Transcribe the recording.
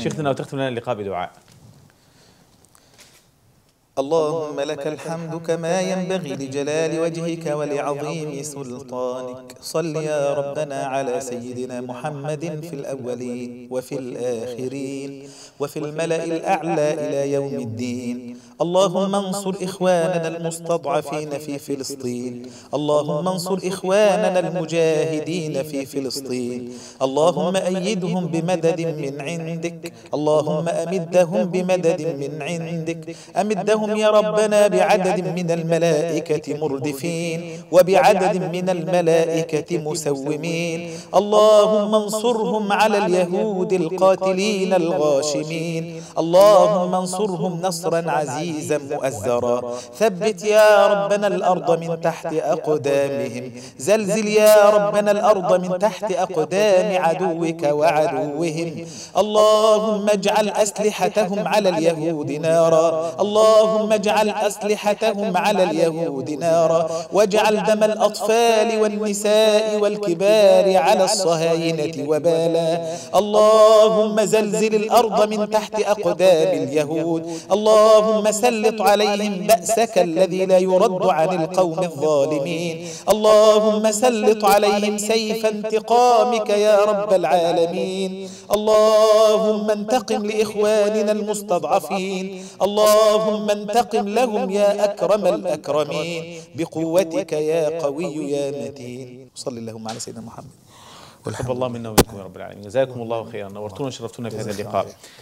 شيخنا وتختم لنا اللقاء بدعاء اللهم لك الحمد كما ينبغي لجلال وجهك ولعظيم سلطانك صل يا ربنا على سيدنا محمد في الأولين وفي الآخرين وفي الملأ الأعلى إلى يوم الدين اللهم انصر إخواننا المستضعفين في فلسطين اللهم انصر إخواننا المجاهدين في فلسطين اللهم أيدهم بمدد من عندك اللهم أمدهم بمدد من عندك أمدهم لهم يا ربنا بعدد من الملائكة مردفين وبعدد من الملائكة مسومين اللهم انصرهم على اليهود القاتلين الغاشمين اللهم انصرهم نصرا عزيزا مؤزرا ثبت يا ربنا الأرض من تحت أقدامهم زلزل يا ربنا الأرض من تحت أقدام عدوك وعدوهم اللهم اجعل أسلحتهم على اليهود نارا اللهم اللهم اجعل أسلحتهم على اليهود نارا واجعل دم الأطفال والنساء والكبار على الصهاينة وبالا اللهم زلزل الأرض من تحت أقدام اليهود اللهم سلط عليهم بأسك الذي لا يرد عن القوم الظالمين اللهم سلط عليهم سيف انتقامك يا رب العالمين اللهم انتقم لإخواننا المستضعفين اللهم فانتقم لهم يا أكرم الأكرمين بقوتك يا قوي يا متين صل اللهم على سيدنا محمد والحمد الله منا ومنكم يا رب العالمين جزاكم الله خيرا نورتونا وشرفتونا في هذا اللقاء